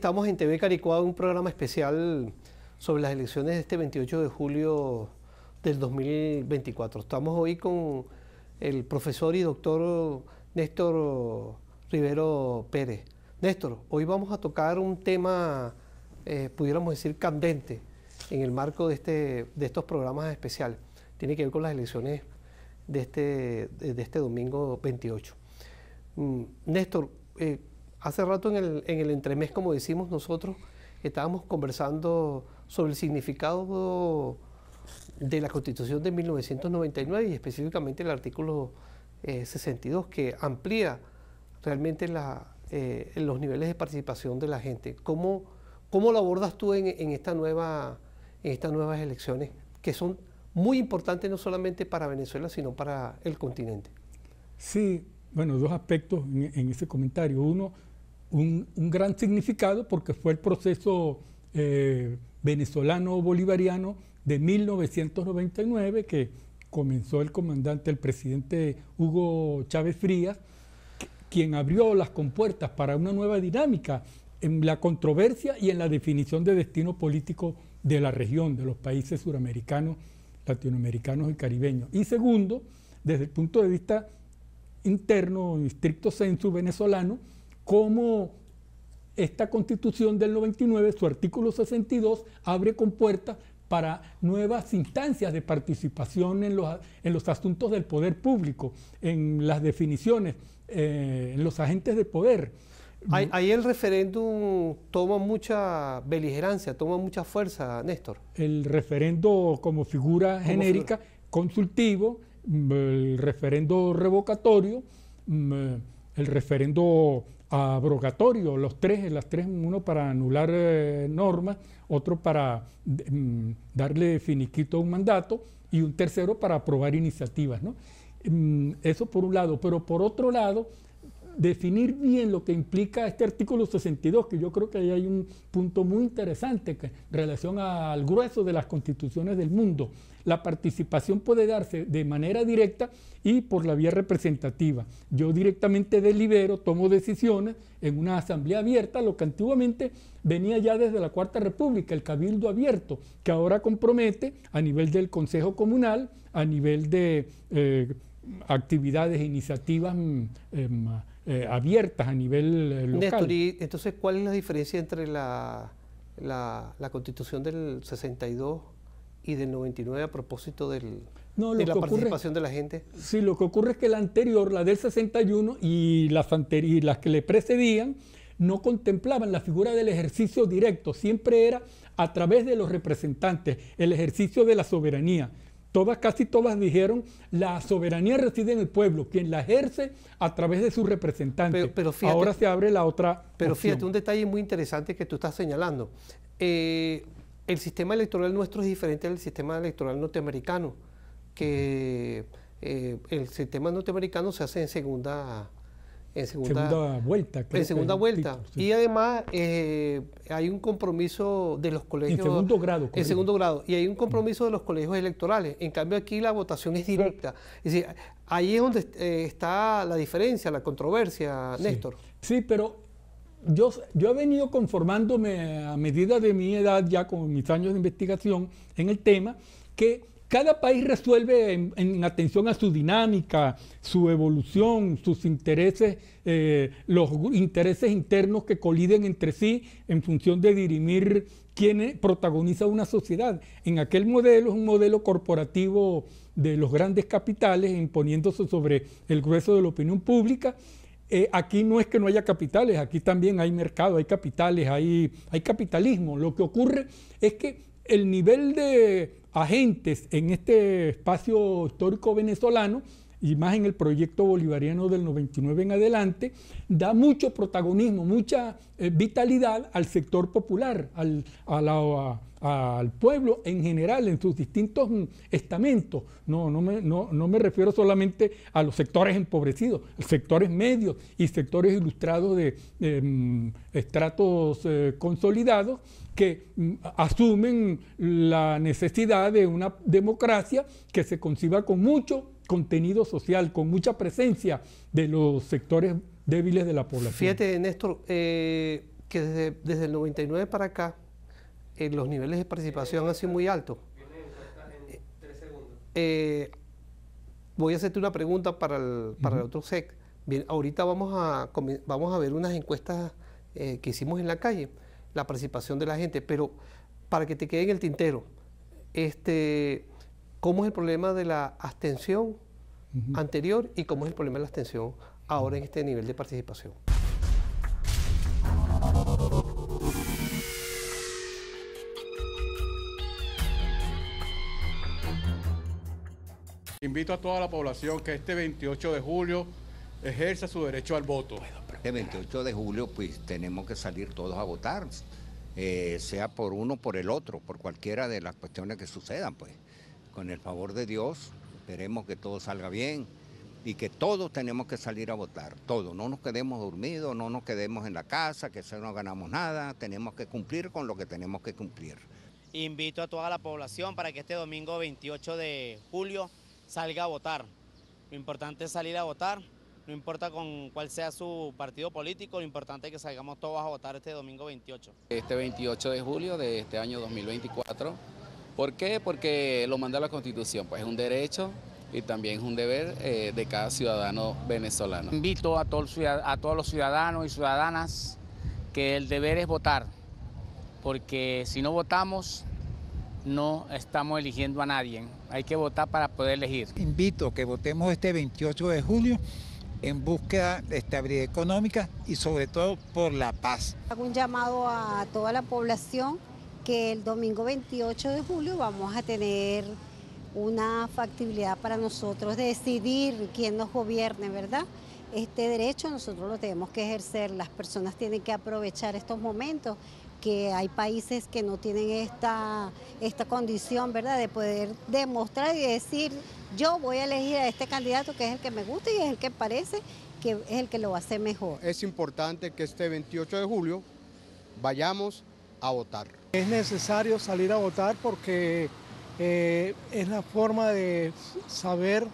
Estamos en TV Caricuado, un programa especial sobre las elecciones de este 28 de julio del 2024. Estamos hoy con el profesor y doctor Néstor Rivero Pérez. Néstor, hoy vamos a tocar un tema, eh, pudiéramos decir, candente en el marco de, este, de estos programas especiales. Tiene que ver con las elecciones de este, de este domingo 28. Mm, Néstor, eh, Hace rato en el, entremés, como decimos nosotros, estábamos conversando sobre el significado de la Constitución de 1999 y específicamente el artículo 62 eh, que amplía realmente la, eh, los niveles de participación de la gente. ¿Cómo, cómo lo abordas tú en, esta nueva, estas nuevas elecciones que son muy importantes no solamente para Venezuela sino para el continente? Sí, bueno, dos aspectos en, en ese comentario. Uno, un, gran significado porque fue el proceso eh, venezolano bolivariano de 1999 que comenzó el comandante, el presidente Hugo Chávez Frías, quien abrió las compuertas para una nueva dinámica en la controversia y en la definición de destino político de la región, de los países suramericanos, latinoamericanos y caribeños. Y segundo, desde el punto de vista interno, estricto censo venezolano, cómo esta constitución del 99, su artículo 62, abre con puertas para nuevas instancias de participación en los, asuntos del poder público, en las definiciones, eh, en los agentes de poder. Ahí, el referéndum toma mucha beligerancia, toma mucha fuerza, Néstor. El referendo como figura genérica, consultivo, mm, el referendo revocatorio, mm, el referendo abrogatorio, los tres, las tres, uno para anular eh, normas, otro para mm, darle finiquito a un mandato y un tercero para aprobar iniciativas. Mm, eso por un lado, pero por otro lado definir bien lo que implica este artículo 62, que yo creo que ahí hay un punto muy interesante en relación al grueso de las constituciones del mundo. La participación puede darse de manera directa y por la vía representativa. Yo directamente delibero, tomo decisiones en una asamblea abierta, lo que antiguamente venía ya desde la Cuarta República, el cabildo abierto, que ahora compromete a nivel del Consejo Comunal, a nivel de actividades eh, actividades, iniciativas. Mm, em, eh, abiertas a nivel eh, local. entonces cuál es la diferencia entre la, la, constitución del 62 y del 99 a propósito del, de la participación de la gente? Sí, lo que ocurre es que la anterior, la del 61 y las, y las que le precedían, no contemplaban la figura del ejercicio directo, siempre era a través de los representantes, el ejercicio de la soberanía. Todas, casi todas dijeron, la soberanía reside en el pueblo, quien la ejerce a través de sus representantes. Pero, fíjate, Ahora se abre la otra. Pero fíjate, un detalle muy interesante que tú estás señalando. Eh, el sistema electoral nuestro es diferente al sistema electoral norteamericano, que eh, el sistema norteamericano se hace en segunda en segunda, vuelta. En segunda vuelta. Y además eh, hay un compromiso de los colegios. En segundo grado. Correcto. En segundo grado. Y hay un compromiso de los colegios electorales. En cambio aquí la votación es directa. Es decir, ahí es donde eh, está la diferencia, la controversia, Néstor. Sí, pero yo, yo he venido conformándome a medida de mi edad, ya con mis años de investigación en el tema, que cada país resuelve en, atención a su dinámica, su evolución, sus intereses, eh, los intereses internos que coliden entre sí en función de dirimir quién protagoniza una sociedad. En aquel modelo un modelo corporativo de los grandes capitales imponiéndose sobre el grueso de la opinión pública. Eh, aquí no es que no haya capitales, aquí también hay mercado, hay capitales, hay capitalismo. Lo que ocurre es que el nivel de agentes en este espacio histórico venezolano y más en el proyecto bolivariano del 99 en adelante, da mucho protagonismo, mucha eh, vitalidad al sector popular, al, pueblo en general, en sus distintos mm, estamentos. No, no me, refiero solamente a los sectores empobrecidos, sectores medios y sectores ilustrados de, mm, estratos eh, consolidados que mm, asumen la necesidad de una democracia que se conciba con mucho contenido social, con mucha presencia de los sectores débiles de la población. Fíjate, Néstor, eh, que desde, el 99 para acá eh, los niveles de participación han sido muy altos. Eh, voy a hacerte una pregunta para el, otro SEC. Bien, ahorita vamos a, vamos a ver unas encuestas que hicimos en la calle, la participación de la gente, pero para que te quede en el tintero, este, cómo es el problema de la abstención anterior y cómo es el problema de la abstención ahora en este nivel de participación. Invito a toda la población que este 28 de julio ejerza su derecho al voto. El este 28 de julio pues tenemos que salir todos a votar, eh, sea por uno, o por el otro, por cualquiera de las cuestiones que sucedan pues con el favor de Dios, esperemos que todo salga bien y que todos tenemos que salir a votar, todos. No nos quedemos dormidos, no nos quedemos en la casa, que eso no ganamos nada, tenemos que cumplir con lo que tenemos que cumplir. Invito a toda la población para que este domingo 28 de julio salga a votar. Lo importante es salir a votar, no importa con cuál sea su partido político, lo importante es que salgamos todos a votar este domingo 28. Este 28 de julio de este año 2024 ¿Por qué? Porque lo manda la Constitución, pues es un derecho y también es un deber eh, de cada ciudadano venezolano. Invito a, a todos los ciudadanos y ciudadanas que el deber es votar, porque si no votamos no estamos eligiendo a nadie, hay que votar para poder elegir. Invito que votemos este 28 de julio en búsqueda de estabilidad económica y sobre todo por la paz. Hago un llamado a toda la población que el domingo 28 de julio vamos a tener una factibilidad para nosotros de decidir quién nos gobierne, ¿verdad? Este derecho nosotros lo tenemos que ejercer, las personas tienen que aprovechar estos momentos, que hay países que no tienen esta, esta condición, ¿verdad?, de poder demostrar y decir, yo voy a elegir a este candidato que es el que me gusta y es el que parece que es el que lo hace mejor. Es importante que este 28 de julio vayamos a votar. Es necesario salir a votar porque eh, es la forma de saber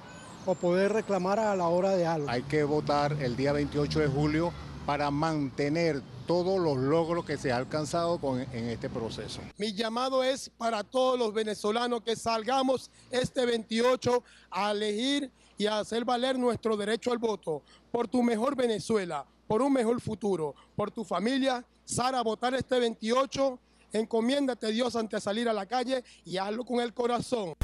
o poder reclamar a la hora de algo. Hay que votar el día 28 de julio para mantener todos los logros que se ha alcanzado en este proceso. Mi llamado es para todos los venezolanos que salgamos este 28 a elegir y a hacer valer nuestro derecho al voto por tu mejor Venezuela, por un mejor futuro, por tu familia. Sara, votar este 28 Encomiéndate a Dios antes de salir a la calle y hazlo con el corazón.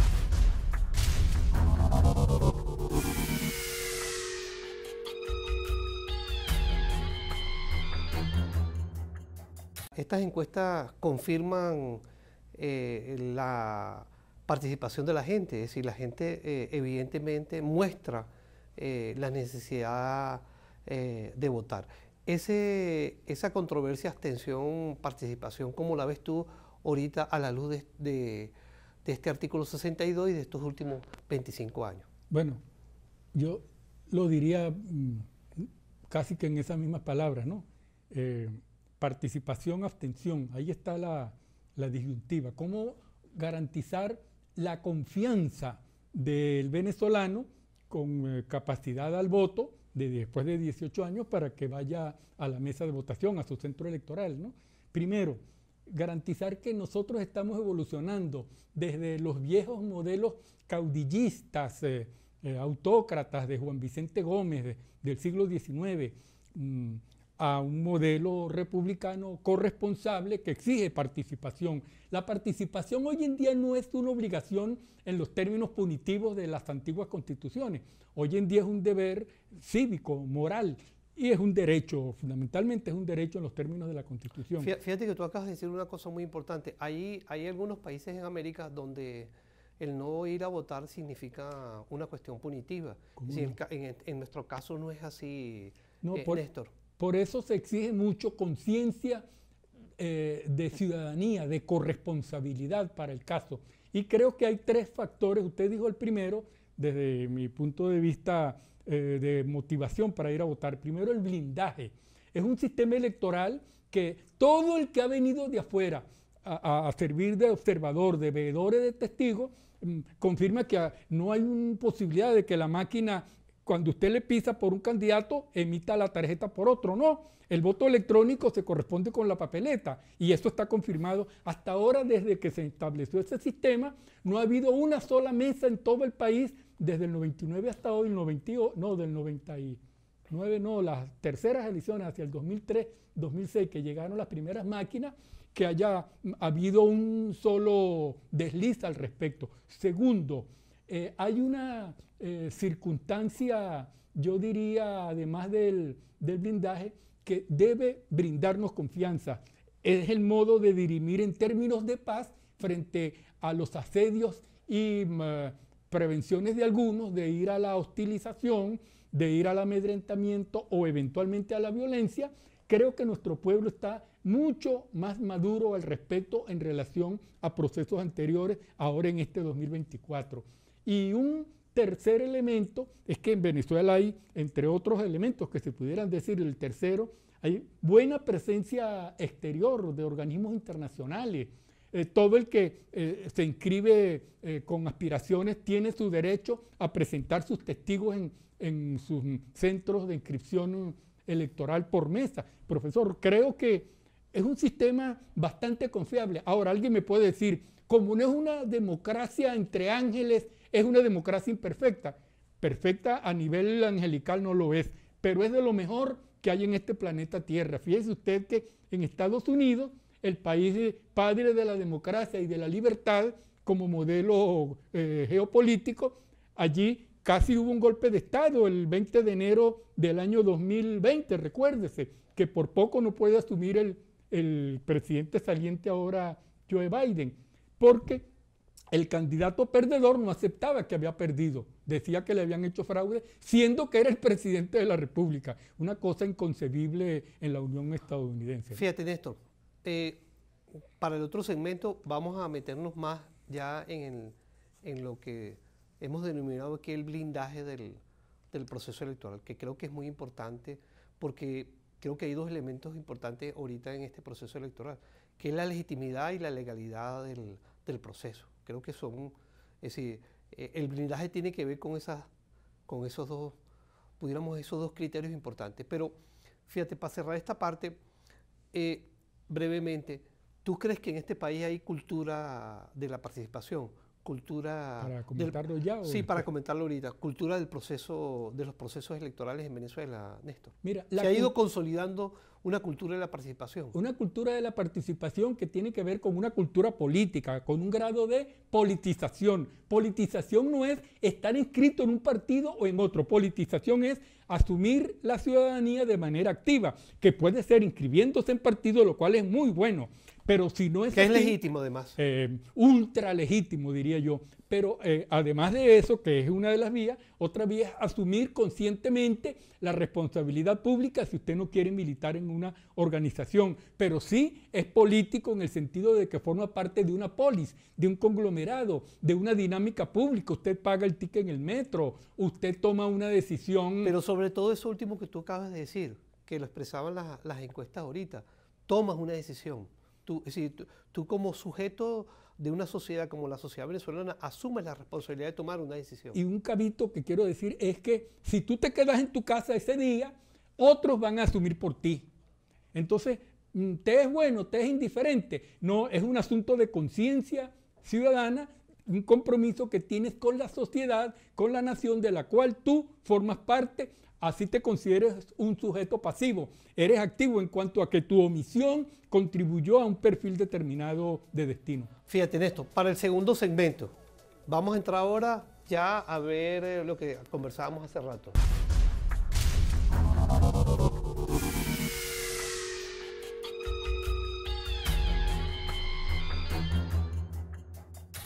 Estas encuestas confirman eh, la participación de la gente, es decir, la gente eh, evidentemente muestra eh, la necesidad de votar esa controversia, abstención, participación, ¿cómo la ves tú ahorita a la luz de, este artículo 62 y de estos últimos 25 años? Bueno, yo lo diría mm, casi que en esas mismas palabras, ¿no? Eh, participación, abstención, ahí está la, disyuntiva. ¿Cómo garantizar la confianza del venezolano con eh, capacidad al voto? de después de 18 años para que vaya a la mesa de votación, a su centro electoral. ¿no? Primero, garantizar que nosotros estamos evolucionando desde los viejos modelos caudillistas, eh, eh, autócratas de Juan Vicente Gómez del siglo XIX, a un modelo republicano corresponsable que exige participación. La participación hoy en día no es una obligación en los términos punitivos de las antiguas constituciones. Hoy en día es un deber cívico, moral, y es un derecho, fundamentalmente es un derecho en los términos de la Constitución. Fíjate que tú acabas de decir una cosa muy importante. Hay, algunos países en América donde el no ir a votar significa una cuestión punitiva. en, nuestro caso no es así, eh, Néstor. Por eso se exige mucho conciencia eh, de ciudadanía, de corresponsabilidad para el caso. Y creo que hay tres factores. Usted dijo el primero, desde mi punto de vista eh, de motivación para ir a votar. Primero, el blindaje. Es un sistema electoral que todo el que ha venido de afuera a, servir de observador, de veedores, de testigos, mm, confirma que no hay una posibilidad de que la máquina cuando usted le pisa por un candidato, emita la tarjeta por otro, no. El voto electrónico se corresponde con la papeleta y eso está confirmado. Hasta ahora, desde que se estableció ese sistema, no ha habido una sola mesa en todo el país desde el 99 hasta hoy, el no, del 99, no, las terceras elecciones hacia el 2003, 2006, que llegaron las primeras máquinas, que haya habido un solo desliz al respecto. Segundo, eh, hay una eh, circunstancia, yo diría, además del, blindaje, que debe brindarnos confianza. Es el modo de dirimir en términos de paz frente a los asedios y mm, prevenciones de algunos, de ir a la hostilización, de ir al amedrentamiento o eventualmente a la violencia. Creo que nuestro pueblo está mucho más maduro al respecto en relación a procesos anteriores ahora en este 2024 y un tercer elemento es que en Venezuela hay, entre otros elementos que se pudieran decir, el tercero, hay buena presencia exterior de organismos internacionales. Eh, todo el que eh, se inscribe eh, con aspiraciones tiene su derecho a presentar sus testigos en, en sus centros de inscripción electoral por mesa. Profesor, creo que es un sistema bastante confiable. Ahora, alguien me puede decir, como no es una democracia entre ángeles, es una democracia imperfecta. Perfecta a nivel angelical no lo es, pero es de lo mejor que hay en este planeta Tierra. Fíjese usted que en Estados Unidos, el país padre de la democracia y de la libertad como modelo eh, geopolítico, allí casi hubo un golpe de Estado el 20 de enero del año 2020, recuérdese, que por poco no puede asumir el, el presidente saliente ahora, Joe Biden, porque el candidato perdedor no aceptaba que había perdido, decía que le habían hecho fraude, siendo que era el presidente de la República. Una cosa inconcebible en la Unión Estadounidense. Fíjate, Néstor, eh, para el otro segmento vamos a meternos más ya en, lo que hemos denominado aquí el blindaje del, proceso electoral, que creo que es muy importante porque creo que hay dos elementos importantes ahorita en este proceso electoral, que es la legitimidad y la legalidad del proceso. Creo que son, es decir, eh, el blindaje tiene que ver con, esas, con esos dos, pudiéramos esos dos criterios importantes. Pero fíjate, para cerrar esta parte, eh, brevemente, ¿tú crees que en este país hay cultura de la participación? Cultura. Para comentarlo ya. Sí, para comentarlo ahorita. Cultura del proceso, de los procesos electorales en Venezuela, Néstor. se ha ido consolidando una cultura de la participación. Una cultura de la participación que tiene que ver con una cultura política, con un grado de politización. Politización no es estar inscrito en un partido o en otro. Politización es asumir la ciudadanía de manera activa, que puede ser inscribiéndose en partido, lo cual es muy bueno. Pero si no es... Que es legítimo además. Eh, ultra legítimo, diría yo. Pero eh, además de eso, que es una de las vías, otra vía es asumir conscientemente la responsabilidad pública si usted no quiere militar en una organización, pero sí es político en el sentido de que forma parte de una polis, de un conglomerado, de una dinámica pública. Usted paga el ticket en el metro, usted toma una decisión. Pero sobre todo eso último que tú acabas de decir, que lo expresaban las, encuestas ahorita, tomas una decisión. Tú, es decir, tú como sujeto de una sociedad como la sociedad venezolana asume la responsabilidad de tomar una decisión. Y un cabito que quiero decir es que si tú te quedas en tu casa ese día, otros van a asumir por ti. Entonces, mm, te es bueno, te es indiferente. No, es un asunto de conciencia ciudadana un compromiso que tienes con la sociedad, con la nación de la cual tú formas parte, así te consideres un sujeto pasivo. Eres activo en cuanto a que tu omisión contribuyó a un perfil determinado de destino. Fíjate en esto, para el segundo segmento, vamos a entrar ahora ya a ver eh, lo que conversábamos hace rato.